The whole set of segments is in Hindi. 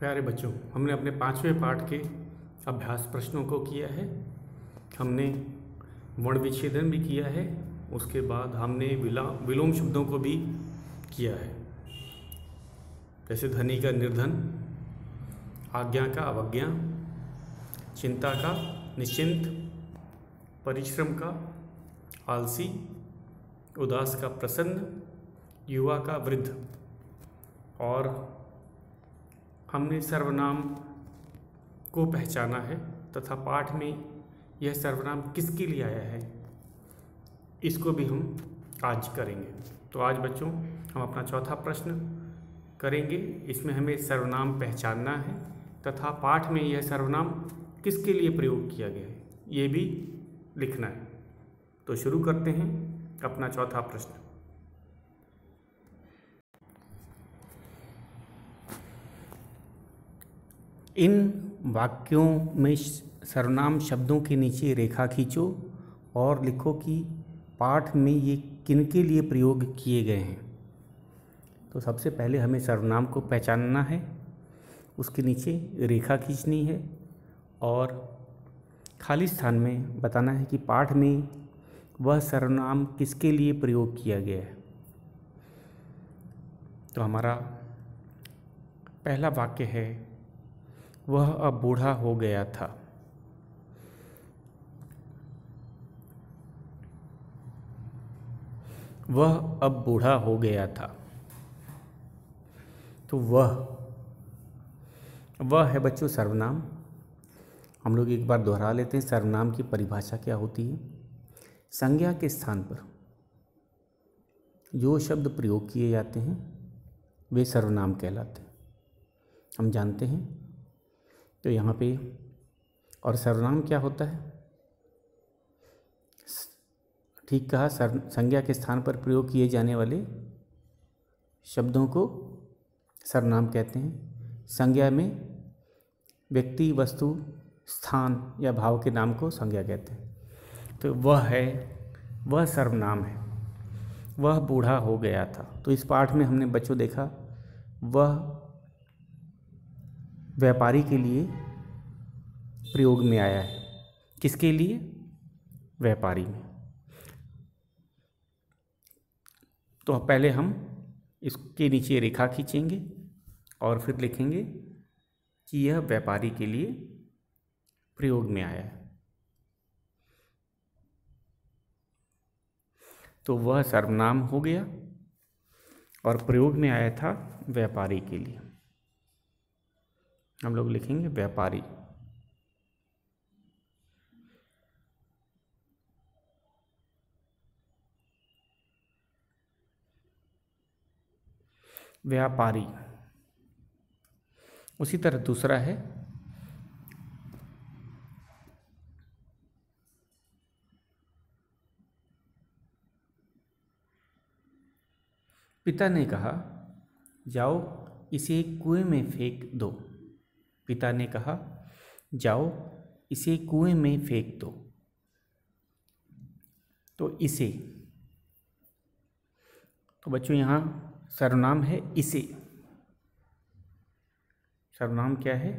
प्यारे बच्चों हमने अपने पांचवें पाठ के अभ्यास प्रश्नों को किया है हमने वर्ण विच्छेदन भी किया है उसके बाद हमने विला विलोम शब्दों को भी किया है जैसे धनी का निर्धन आज्ञा का अवज्ञा चिंता का निश्चिंत परिश्रम का आलसी उदास का प्रसन्न युवा का वृद्ध और हमने सर्वनाम को पहचाना है तथा पाठ में यह सर्वनाम किसके लिए आया है इसको भी हम आज करेंगे तो आज बच्चों हम अपना चौथा प्रश्न करेंगे इसमें हमें सर्वनाम पहचानना है तथा पाठ में यह सर्वनाम किसके लिए प्रयोग किया गया है ये भी लिखना है तो शुरू करते हैं अपना चौथा प्रश्न इन वाक्यों में सर्वनाम शब्दों के नीचे रेखा खींचो और लिखो कि पाठ में ये किन के लिए प्रयोग किए गए हैं तो सबसे पहले हमें सर्वनाम को पहचानना है उसके नीचे रेखा खींचनी है और खाली स्थान में बताना है कि पाठ में वह सर्वनाम किसके लिए प्रयोग किया गया है तो हमारा पहला वाक्य है वह अब बूढ़ा हो गया था वह अब बूढ़ा हो गया था तो वह वह है बच्चों सर्वनाम हम लोग एक बार दोहरा लेते हैं सर्वनाम की परिभाषा क्या होती है संज्ञा के स्थान पर जो शब्द प्रयोग किए जाते हैं वे सर्वनाम कहलाते हैं हम जानते हैं तो यहाँ पे और सर्वनाम क्या होता है ठीक कहा सर संज्ञा के स्थान पर प्रयोग किए जाने वाले शब्दों को सर्वनाम कहते हैं संज्ञा में व्यक्ति वस्तु स्थान या भाव के नाम को संज्ञा कहते हैं तो वह है वह सर्वनाम है वह बूढ़ा हो गया था तो इस पाठ में हमने बच्चों देखा वह व्यापारी के लिए प्रयोग में आया है किसके लिए व्यापारी में तो पहले हम इसके नीचे रेखा खींचेंगे और फिर लिखेंगे कि यह व्यापारी के लिए प्रयोग में आया है तो वह सर्वनाम हो गया और प्रयोग में आया था व्यापारी के लिए हम लोग लिखेंगे व्यापारी व्यापारी उसी तरह दूसरा है पिता ने कहा जाओ इसे कुएं में फेंक दो पिता ने कहा जाओ इसे कुएं में फेंक दो तो इसे तो बच्चों यहाँ सर्वनाम है इसे सर्वनाम क्या है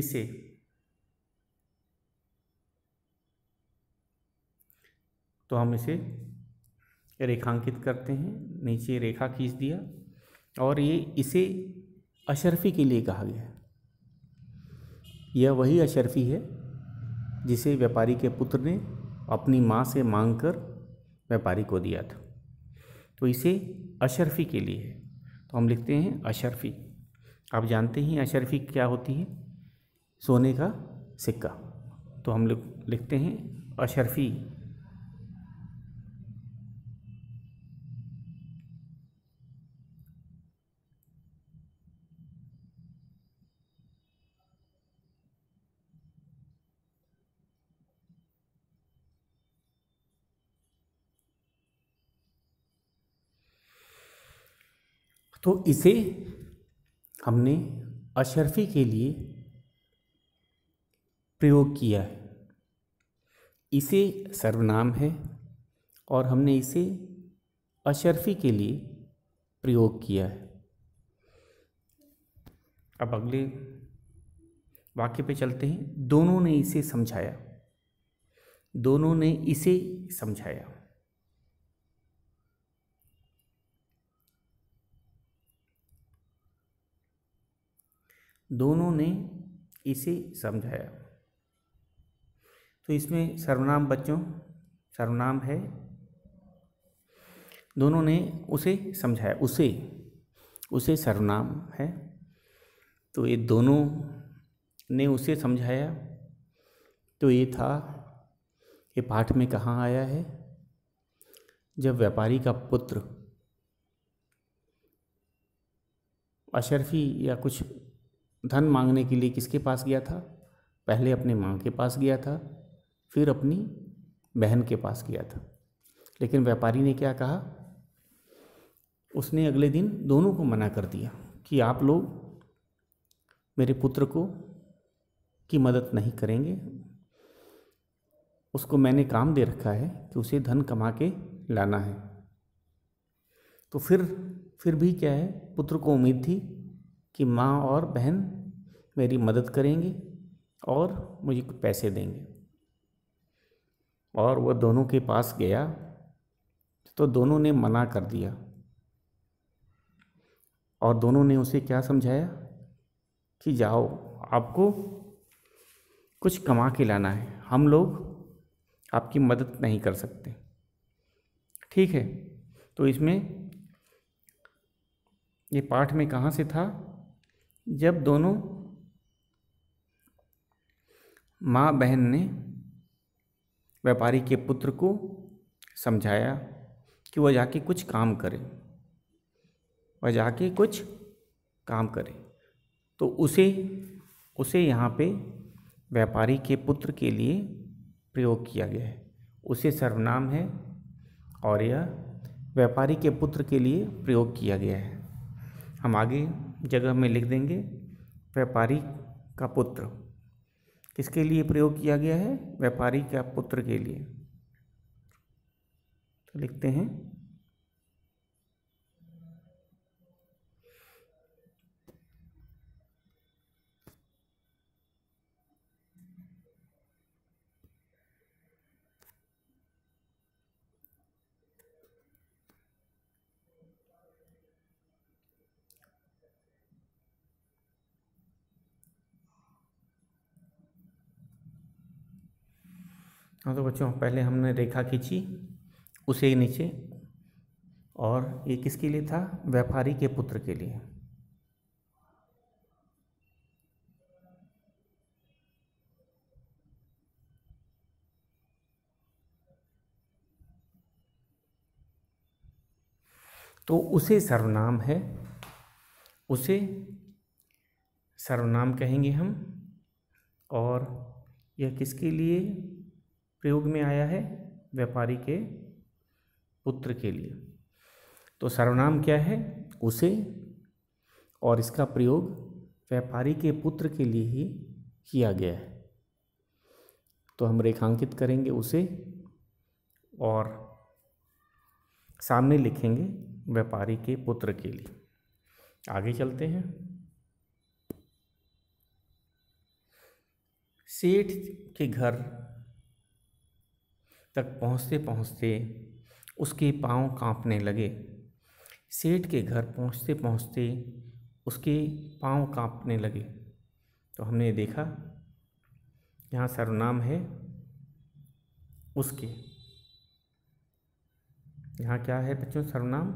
इसे तो हम इसे रेखांकित करते हैं नीचे रेखा खींच दिया और ये इसे अशरफी के लिए कहा गया है यह वही अशरफी है जिसे व्यापारी के पुत्र ने अपनी माँ से मांग कर व्यापारी को दिया था तो इसे अशरफी के लिए है तो हम लिखते हैं अशरफी आप जानते हैं अशरफी क्या होती है सोने का सिक्का तो हम लोग लिखते हैं अशरफी तो इसे हमने अशरफी के लिए प्रयोग किया है इसे सर्वनाम है और हमने इसे अशरफी के लिए प्रयोग किया है अब अगले वाक्य पे चलते हैं दोनों ने इसे समझाया दोनों ने इसे समझाया दोनों ने इसे समझाया तो इसमें सर्वनाम बच्चों सर्वनाम है दोनों ने उसे समझाया उसे उसे सर्वनाम है तो ये दोनों ने उसे समझाया तो ये था ये पाठ में कहाँ आया है जब व्यापारी का पुत्र अशरफी या कुछ धन मांगने के लिए किसके पास गया था पहले अपनी माँ के पास गया था फिर अपनी बहन के पास गया था लेकिन व्यापारी ने क्या कहा उसने अगले दिन दोनों को मना कर दिया कि आप लोग मेरे पुत्र को की मदद नहीं करेंगे उसको मैंने काम दे रखा है कि उसे धन कमा के लाना है तो फिर फिर भी क्या है पुत्र को उम्मीद थी कि माँ और बहन मेरी मदद करेंगी और मुझे पैसे देंगे और वह दोनों के पास गया तो दोनों ने मना कर दिया और दोनों ने उसे क्या समझाया कि जाओ आपको कुछ कमा के लाना है हम लोग आपकी मदद नहीं कर सकते ठीक है तो इसमें ये पाठ में कहाँ से था जब दोनों माँ बहन ने व्यापारी के पुत्र को समझाया कि वह जाके कुछ काम करे वह जाके कुछ काम करे तो उसे उसे यहाँ पे व्यापारी के पुत्र के लिए प्रयोग किया गया है उसे सर्वनाम है और यह व्यापारी के पुत्र के लिए प्रयोग किया गया है हम आगे जगह में लिख देंगे व्यापारी का पुत्र किसके लिए प्रयोग किया गया है व्यापारी का पुत्र के लिए तो लिखते हैं हाँ तो बच्चों पहले हमने रेखा खींची उसे नीचे और ये किसके लिए था व्यापारी के पुत्र के लिए तो उसे सर्वनाम है उसे सर्वनाम कहेंगे हम और यह किसके लिए प्रयोग में आया है व्यापारी के पुत्र के लिए तो सर्वनाम क्या है उसे और इसका प्रयोग व्यापारी के पुत्र के लिए ही किया गया है तो हम रेखांकित करेंगे उसे और सामने लिखेंगे व्यापारी के पुत्र के लिए आगे चलते हैं सेठ के घर तक पहुँचते पहुँचते उसके पाँव कांपने लगे सेठ के घर पहुँचते पहुँचते उसके पाँव कांपने लगे तो हमने देखा यहाँ सर्वनाम है उसके यहाँ क्या है बच्चों सर्वनाम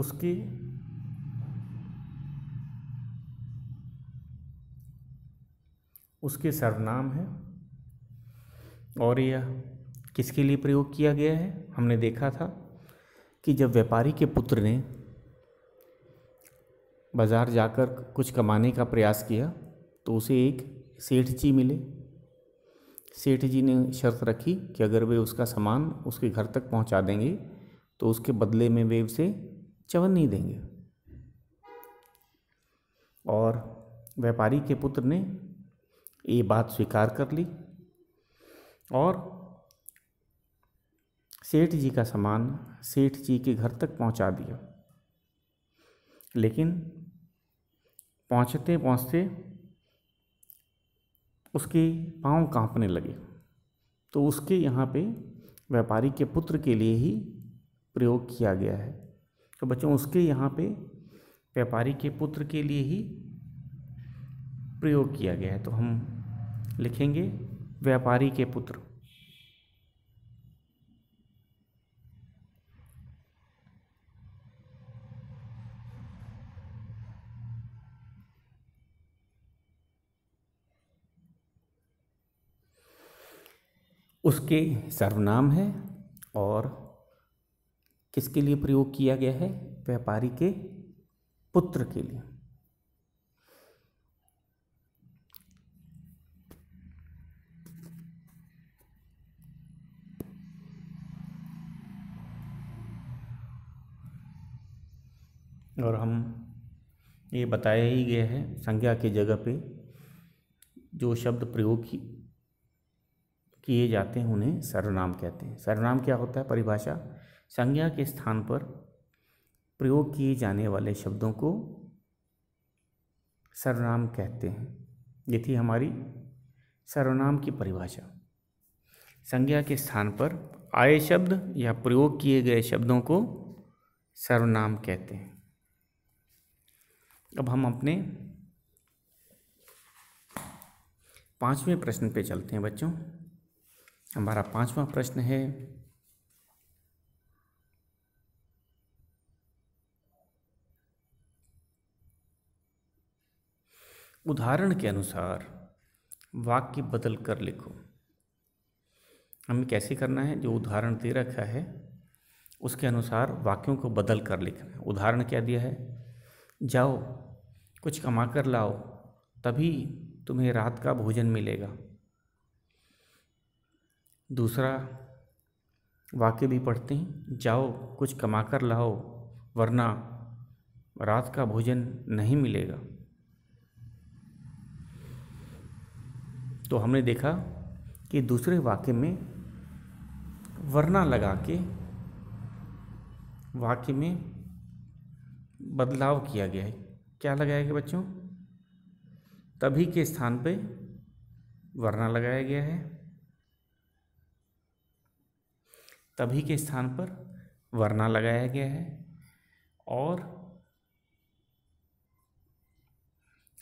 उसके उसके सर्वनाम है और यह किसके लिए प्रयोग किया गया है हमने देखा था कि जब व्यापारी के पुत्र ने बाज़ार जाकर कुछ कमाने का प्रयास किया तो उसे एक सेठ जी मिले सेठ जी ने शर्त रखी कि अगर वे उसका सामान उसके घर तक पहुंचा देंगे तो उसके बदले में वे उसे चवन नहीं देंगे और व्यापारी के पुत्र ने ये बात स्वीकार कर ली और सेठ जी का सामान सेठ जी के घर तक पहुंचा दिया लेकिन पहुंचते पहुंचते उसके पांव कांपने लगे तो उसके यहाँ पे व्यापारी के पुत्र के लिए ही प्रयोग किया गया है तो बच्चों उसके यहाँ पे व्यापारी के पुत्र के लिए ही प्रयोग किया गया है तो हम लिखेंगे व्यापारी के पुत्र उसके सर्वनाम है और किसके लिए प्रयोग किया गया है व्यापारी के पुत्र के लिए और हम ये बताया ही गया है संज्ञा की जगह पे जो शब्द प्रयोग किए जाते हैं उन्हें सर्वनाम कहते हैं सर्वनाम क्या होता है परिभाषा संज्ञा के स्थान पर प्रयोग किए जाने वाले शब्दों को सर्वनाम कहते हैं ये थी हमारी सर्वनाम की परिभाषा संज्ञा के स्थान पर आए शब्द या प्रयोग किए गए शब्दों को सर्वनाम कहते हैं अब हम अपने पांचवें प्रश्न पे चलते हैं बच्चों हमारा पांचवा प्रश्न है उदाहरण के अनुसार वाक्य बदल कर लिखो हमें कैसे करना है जो उदाहरण दे रखा है उसके अनुसार वाक्यों को बदल कर लिखना है उदाहरण क्या दिया है जाओ कुछ कमा कर लाओ तभी तुम्हें रात का भोजन मिलेगा दूसरा वाक्य भी पढ़ते हैं जाओ कुछ कमा कर लाओ वरना रात का भोजन नहीं मिलेगा तो हमने देखा कि दूसरे वाक्य में वरना लगा के वाक्य में बदलाव किया गया है क्या लगाया गया बच्चों तभी के स्थान पे वरना लगाया गया है तभी के स्थान पर वरना लगाया गया है और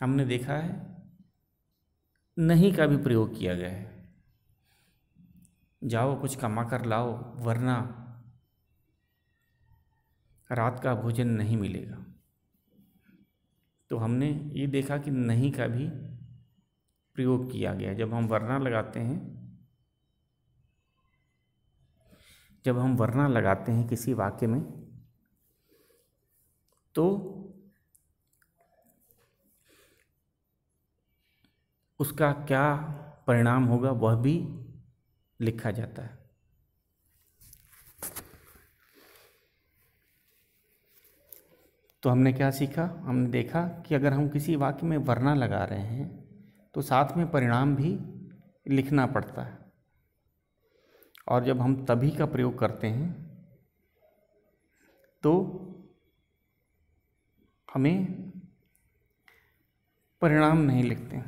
हमने देखा है नहीं का भी प्रयोग किया गया है जाओ कुछ कमा कर लाओ वरना रात का भोजन नहीं मिलेगा तो हमने ये देखा कि नहीं का भी प्रयोग किया गया जब हम वरना लगाते हैं जब हम वरना लगाते हैं किसी वाक्य में तो उसका क्या परिणाम होगा वह भी लिखा जाता है तो हमने क्या सीखा हमने देखा कि अगर हम किसी वाक्य में वर्णा लगा रहे हैं तो साथ में परिणाम भी लिखना पड़ता है और जब हम तभी का प्रयोग करते हैं तो हमें परिणाम नहीं लिखते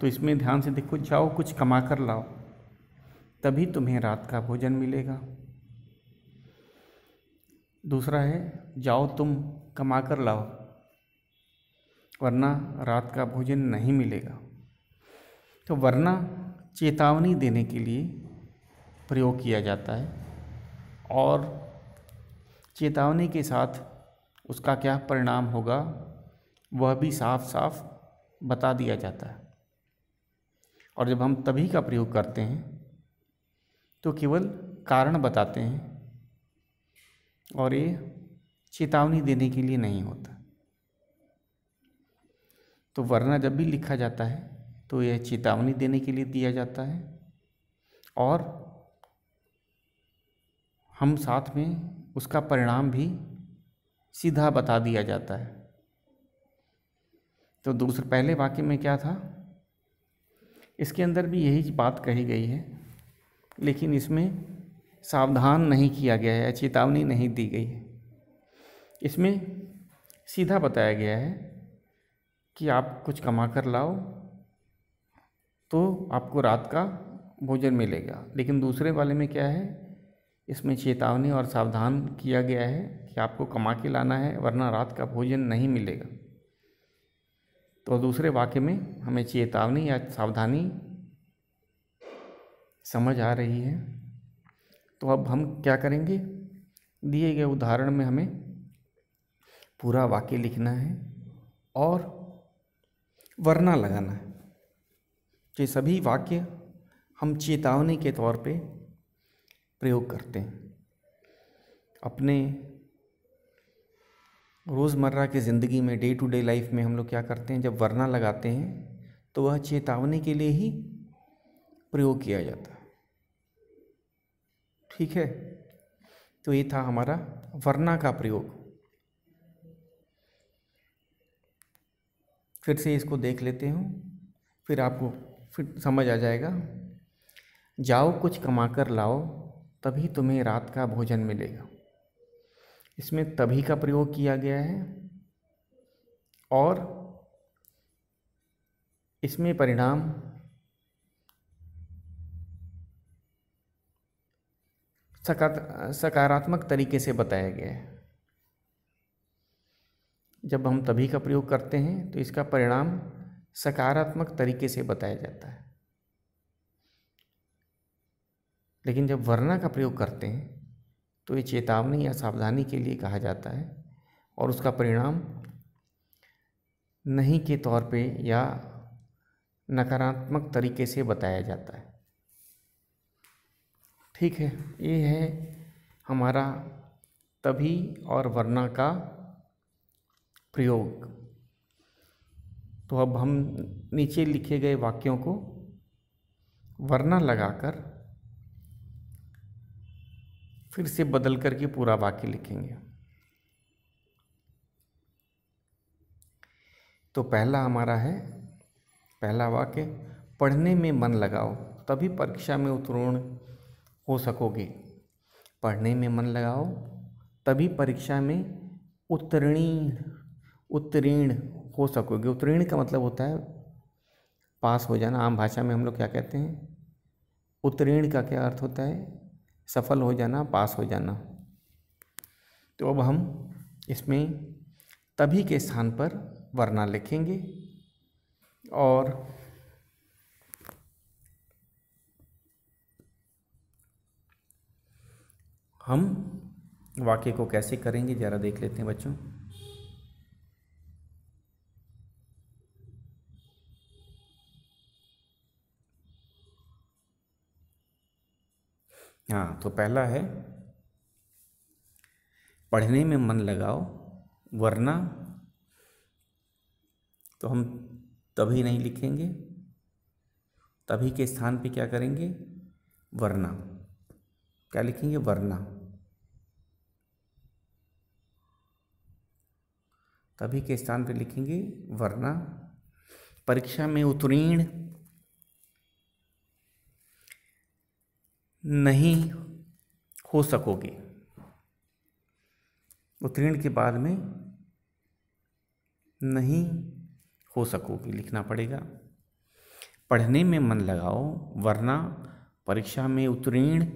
तो इसमें ध्यान से देखो जाओ कुछ कमा कर लाओ तभी तुम्हें रात का भोजन मिलेगा दूसरा है जाओ तुम कमा कर लाओ वरना रात का भोजन नहीं मिलेगा तो वरना चेतावनी देने के लिए प्रयोग किया जाता है और चेतावनी के साथ उसका क्या परिणाम होगा वह भी साफ साफ बता दिया जाता है और जब हम तभी का प्रयोग करते हैं तो केवल कारण बताते हैं और ये चेतावनी देने के लिए नहीं होता तो वरना जब भी लिखा जाता है तो यह चेतावनी देने के लिए दिया जाता है और हम साथ में उसका परिणाम भी सीधा बता दिया जाता है तो दूसरे पहले वाक्य में क्या था इसके अंदर भी यही बात कही गई है लेकिन इसमें सावधान नहीं किया गया है चेतावनी नहीं दी गई है इसमें सीधा बताया गया है कि आप कुछ कमा कर लाओ तो आपको रात का भोजन मिलेगा लेकिन दूसरे वाले में क्या है इसमें चेतावनी और सावधान किया गया है कि आपको कमा के लाना है वरना रात का भोजन नहीं मिलेगा तो दूसरे वाक्य में हमें चेतावनी या सावधानी समझ आ रही है तो अब हम क्या करेंगे दिए गए उदाहरण में हमें पूरा वाक्य लिखना है और वरना लगाना है तो ये सभी वाक्य हम चेतावनी के तौर पे प्रयोग करते हैं अपने रोज़मर्रा की ज़िंदगी में डे टू डे लाइफ में हम लोग क्या करते हैं जब वरना लगाते हैं तो वह चेतावनी के लिए ही प्रयोग किया जाता है ठीक है तो ये था हमारा वर्णा का प्रयोग फिर से इसको देख लेते हूँ फिर आपको फिर समझ आ जाएगा जाओ कुछ कमा कर लाओ तभी तुम्हें रात का भोजन मिलेगा इसमें तभी का प्रयोग किया गया है और इसमें परिणाम सकारात्मक तरीके से बताया गया है जब हम तभी का प्रयोग करते हैं तो इसका परिणाम सकारात्मक तरीके से बताया जाता है लेकिन जब वर्णा का प्रयोग करते हैं तो ये चेतावनी या सावधानी के लिए कहा जाता है और उसका परिणाम नहीं के तौर पे या नकारात्मक तरीके से बताया जाता है ठीक है ये है हमारा तभी और वरना का प्रयोग तो अब हम नीचे लिखे गए वाक्यों को वरना लगाकर फिर से बदल करके पूरा वाक्य लिखेंगे तो पहला हमारा है पहला वाक्य पढ़ने में मन लगाओ तभी परीक्षा में उत्तीर्ण हो सकोगे पढ़ने में मन लगाओ तभी परीक्षा में उत्तीर्ण उत्तीर्ण हो सकोगे उत्तीर्ण का मतलब होता है पास हो जाना आम भाषा में हम लोग क्या कहते हैं उत्तीर्ण का क्या अर्थ होता है सफल हो जाना पास हो जाना तो अब हम इसमें तभी के स्थान पर वरना लिखेंगे और हम वाक्य को कैसे करेंगे ज़रा देख लेते हैं बच्चों हाँ तो पहला है पढ़ने में मन लगाओ वरना तो हम तभी नहीं लिखेंगे तभी के स्थान पे क्या करेंगे वरना क्या लिखेंगे वरना तभी के स्थान पर लिखेंगे वरना परीक्षा में उत्तीर्ण नहीं हो सकोगे उत्तीर्ण के बाद में नहीं हो सकोगे लिखना पड़ेगा पढ़ने में मन लगाओ वरना परीक्षा में उत्तीर्ण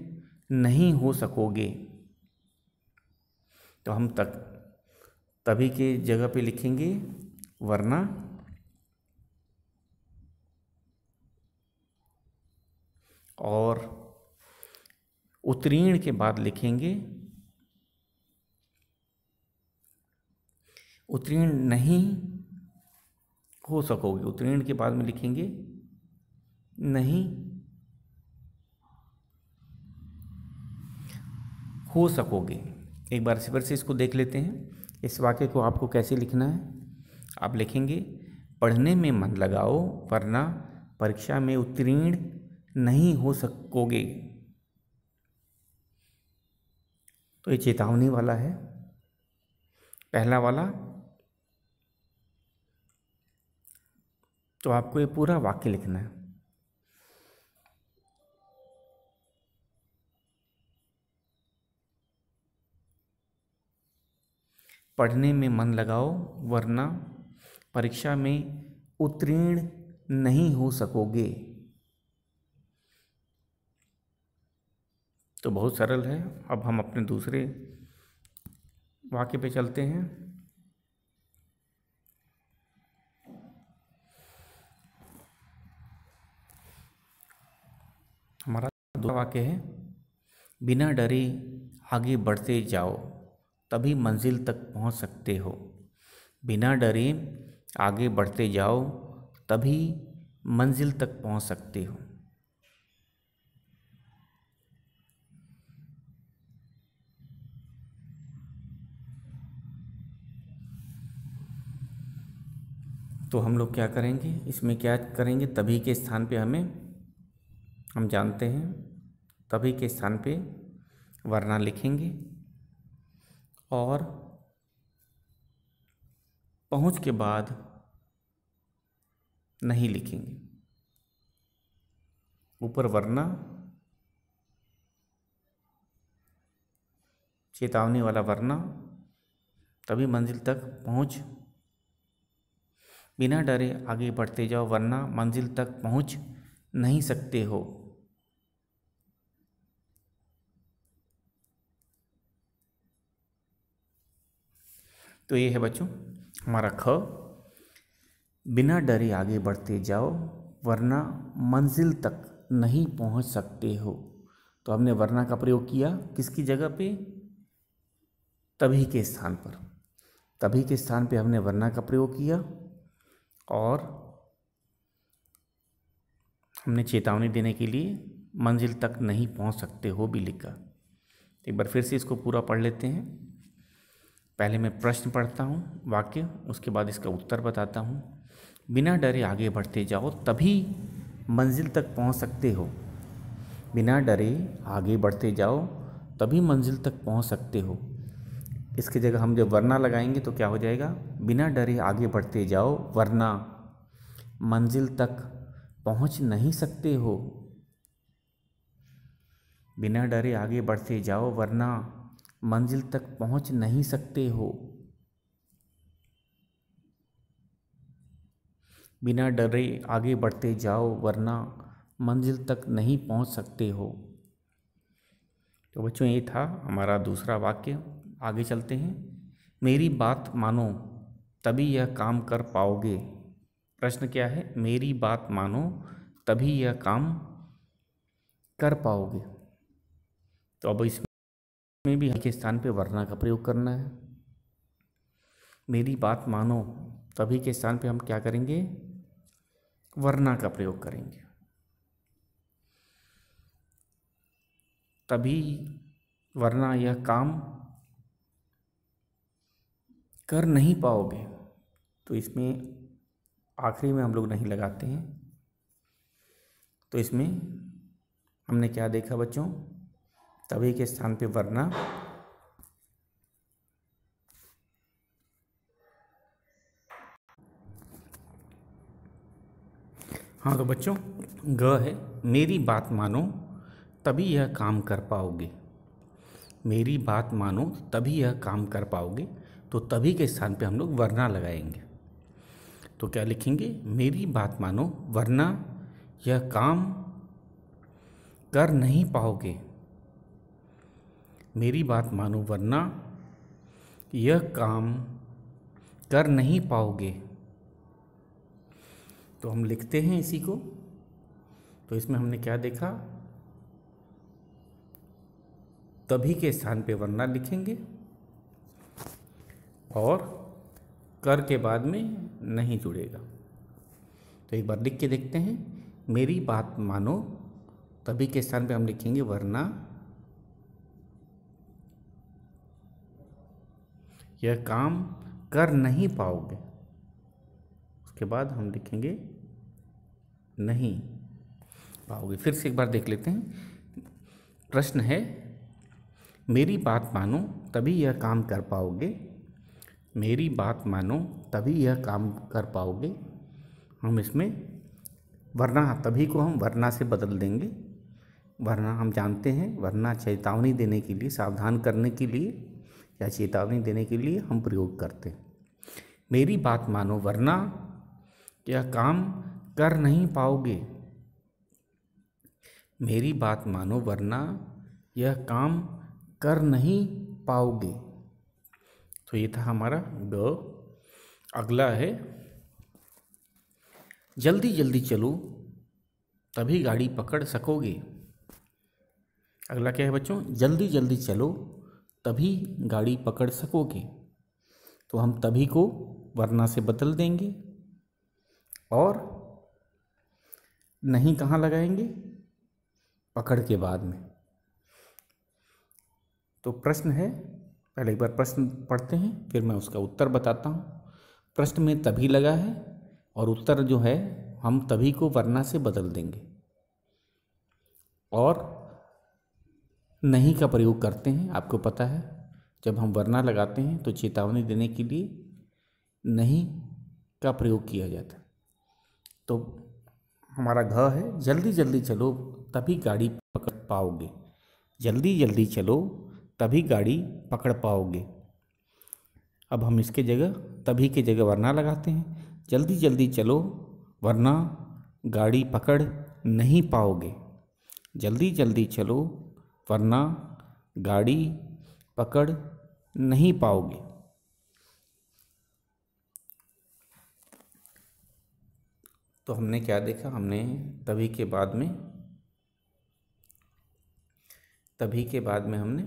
नहीं हो सकोगे तो हम तक तभी की जगह पे लिखेंगे वरना और उत्तीर्ण के बाद लिखेंगे उत्तीर्ण नहीं हो सकोगे उत्तीर्ण के बाद में लिखेंगे नहीं हो सकोगे एक बार फिर से इसको देख लेते हैं इस वाक्य को आपको कैसे लिखना है आप लिखेंगे पढ़ने में मन लगाओ वरना परीक्षा में उत्तीर्ण नहीं हो सकोगे तो ये चेतावनी वाला है पहला वाला तो आपको ये पूरा वाक्य लिखना है पढ़ने में मन लगाओ वरना परीक्षा में उत्तीर्ण नहीं हो सकोगे तो बहुत सरल है अब हम अपने दूसरे वाक्य पे चलते हैं हमारा दूसरा वाक्य है बिना डरे आगे बढ़ते जाओ तभी मंजिल तक पहुंच सकते हो बिना डरे आगे बढ़ते जाओ तभी मंजिल तक पहुंच सकते हो तो हम लोग क्या करेंगे इसमें क्या करेंगे तभी के स्थान पे हमें हम जानते हैं तभी के स्थान पे वरना लिखेंगे और पहुंच के बाद नहीं लिखेंगे ऊपर वरना चेतावनी वाला वरना तभी मंजिल तक पहुंच बिना डरे आगे बढ़ते जाओ वरना मंजिल तक पहुंच नहीं सकते हो तो ये है बच्चों हमारा ख बिना डरे आगे बढ़ते जाओ वरना मंजिल तक नहीं पहुंच सकते हो तो हमने वरना का प्रयोग किया किसकी जगह पे तभी के स्थान पर तभी के स्थान पे हमने वरना का प्रयोग किया और हमने चेतावनी देने के लिए मंजिल तक नहीं पहुंच सकते हो भी लिखा एक बार फिर से इसको पूरा पढ़ लेते हैं पहले मैं प्रश्न पढ़ता हूँ वाक्य उसके बाद इसका उत्तर बताता हूँ बिना डरे आगे बढ़ते जाओ तभी मंजिल तक पहुँच सकते हो बिना डरे आगे बढ़ते जाओ तभी मंजिल तक पहुँच सकते हो इसकी जगह हम जब वरना लगाएंगे तो क्या हो जाएगा बिना डरे आगे बढ़ते जाओ वरना मंजिल तक पहुँच नहीं सकते हो बिना डरे आगे बढ़ते जाओ वरना मंजिल तक पहुंच नहीं सकते हो बिना डरे आगे बढ़ते जाओ वरना मंजिल तक नहीं पहुंच सकते हो तो बच्चों ये था हमारा दूसरा वाक्य आगे चलते हैं मेरी बात मानो तभी यह काम कर पाओगे प्रश्न क्या है मेरी बात मानो तभी यह काम कर पाओगे तो अब इसमें इसमें भी के स्थान पे वरना का प्रयोग करना है मेरी बात मानो तभी के स्थान पे हम क्या करेंगे वरना का प्रयोग करेंगे तभी वरना यह काम कर नहीं पाओगे तो इसमें आखिरी में हम लोग नहीं लगाते हैं तो इसमें हमने क्या देखा बच्चों तभी के स्थान पे वरना हाँ तो बच्चों ग है मेरी बात मानो तभी यह काम कर पाओगे मेरी बात मानो तभी यह काम कर पाओगे तो तभी के स्थान पे हम लोग वरना लगाएंगे तो क्या लिखेंगे मेरी बात मानो वरना यह काम कर नहीं पाओगे मेरी बात मानो वरना यह काम कर नहीं पाओगे तो हम लिखते हैं इसी को तो इसमें हमने क्या देखा तभी के स्थान पे वरना लिखेंगे और कर के बाद में नहीं जुड़ेगा तो एक बार लिख के देखते हैं मेरी बात मानो तभी के स्थान पे हम लिखेंगे वरना यह काम कर नहीं पाओगे उसके बाद हम लिखेंगे नहीं पाओगे फिर से एक बार देख लेते हैं प्रश्न है मेरी बात मानो तभी यह काम कर पाओगे मेरी बात मानो तभी यह काम कर पाओगे हम इसमें वरना तभी को हम वरना से बदल देंगे वरना हम जानते हैं वरना चेतावनी देने के लिए सावधान करने के लिए या चेतावनी देने के लिए हम प्रयोग करते हैं मेरी बात मानो वरना यह काम कर नहीं पाओगे मेरी बात मानो वरना यह काम कर नहीं पाओगे तो ये था हमारा ग अगला है जल्दी जल्दी चलो तभी गाड़ी पकड़ सकोगे अगला क्या है बच्चों जल्दी जल्दी चलो तभी गाड़ी पकड़ सकोगे तो हम तभी को वरना से बदल देंगे और नहीं कहाँ लगाएंगे पकड़ के बाद में तो प्रश्न है पहले एक बार प्रश्न पढ़ते हैं फिर मैं उसका उत्तर बताता हूँ प्रश्न में तभी लगा है और उत्तर जो है हम तभी को वरना से बदल देंगे और नहीं का प्रयोग करते हैं आपको पता है जब हम वरना लगाते हैं तो चेतावनी देने के लिए नहीं का प्रयोग किया जाता है तो हमारा घ है जल्दी जल्दी चलो तभी गाड़ी पकड़ पाओगे जल्दी जल्दी चलो तभी गाड़ी पकड़ पाओगे अब हम इसके जगह तभी के जगह वरना लगाते हैं जल्दी जल्दी चलो वरना गाड़ी पकड़ नहीं पाओगे जल्दी जल्दी चलो वरना गाड़ी पकड़ नहीं पाओगे तो हमने क्या देखा हमने तभी के बाद में तभी के बाद में हमने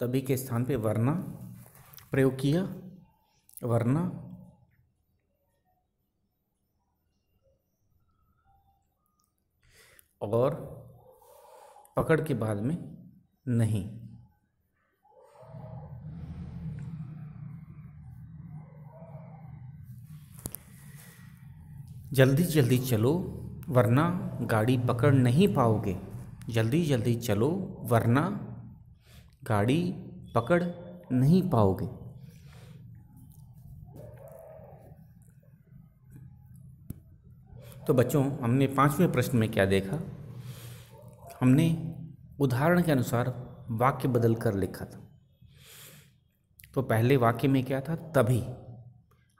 तभी के स्थान पे वरना प्रयोग किया वरना और पकड़ के बाद में नहीं जल्दी जल्दी चलो वरना गाड़ी पकड़ नहीं पाओगे जल्दी जल्दी चलो वरना गाड़ी पकड़ नहीं पाओगे तो बच्चों हमने पांचवें प्रश्न में क्या देखा हमने उदाहरण के अनुसार वाक्य बदल कर लिखा था तो पहले वाक्य में क्या था तभी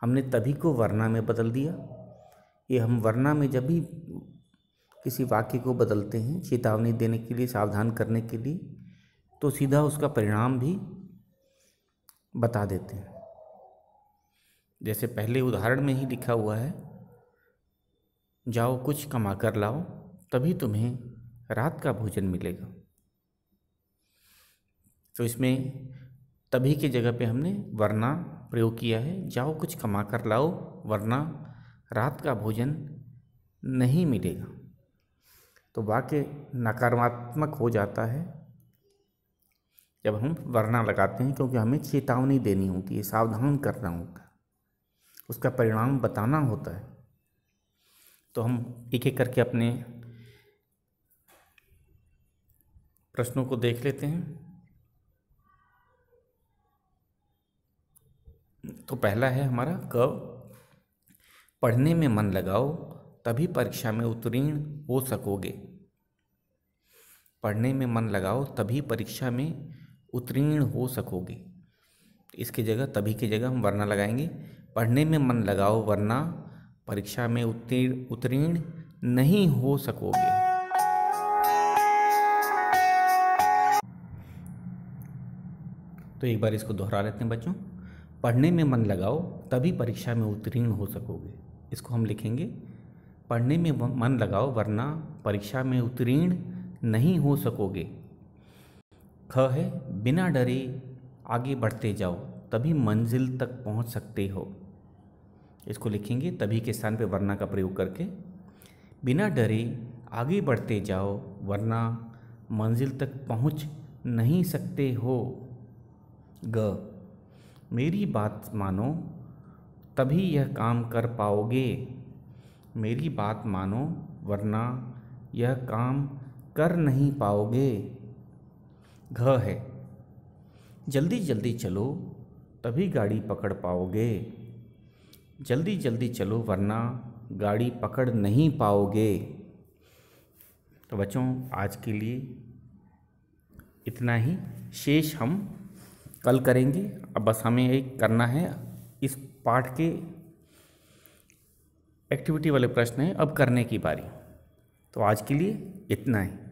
हमने तभी को वरना में बदल दिया ये हम वरना में जब भी किसी वाक्य को बदलते हैं चेतावनी देने के लिए सावधान करने के लिए तो सीधा उसका परिणाम भी बता देते हैं जैसे पहले उदाहरण में ही लिखा हुआ है जाओ कुछ कमा कर लाओ तभी तुम्हें रात का भोजन मिलेगा तो इसमें तभी के जगह पे हमने वरना प्रयोग किया है जाओ कुछ कमा कर लाओ वरना रात का भोजन नहीं मिलेगा तो वाक्य नकारात्मक हो जाता है जब हम वरना लगाते हैं क्योंकि हमें चेतावनी देनी होती है सावधान करना है उसका परिणाम बताना होता है तो हम एक एक करके अपने प्रश्नों को देख लेते हैं तो पहला है हमारा कव पढ़ने में मन लगाओ तभी परीक्षा में उत्तीर्ण हो सकोगे पढ़ने में मन लगाओ तभी परीक्षा में उत्तीर्ण हो सकोगे इसकी जगह तभी की जगह हम वरना लगाएंगे पढ़ने में मन लगाओ वरना परीक्षा में उत्तीर्ण उत्तीर्ण नहीं हो सकोगे तो एक बार इसको दोहरा लेते हैं बच्चों पढ़ने में मन लगाओ तभी परीक्षा में उत्तीर्ण हो सकोगे इसको हम लिखेंगे पढ़ने में मन लगाओ वरना परीक्षा में उत्तीर्ण नहीं हो सकोगे ख है बिना डरे आगे बढ़ते जाओ तभी मंजिल तक पहुंच सकते हो इसको लिखेंगे तभी के स्थान पे वरना का प्रयोग करके बिना डरे आगे बढ़ते जाओ वरना मंजिल तक पहुंच नहीं सकते हो ग मेरी बात मानो तभी यह काम कर पाओगे मेरी बात मानो वरना यह काम कर नहीं पाओगे घ है जल्दी जल्दी चलो तभी गाड़ी पकड़ पाओगे जल्दी जल्दी चलो वरना गाड़ी पकड़ नहीं पाओगे तो बच्चों आज के लिए इतना ही शेष हम कल करेंगे अब बस हमें एक करना है इस पाठ के एक्टिविटी वाले प्रश्न हैं अब करने की बारी तो आज के लिए इतना ही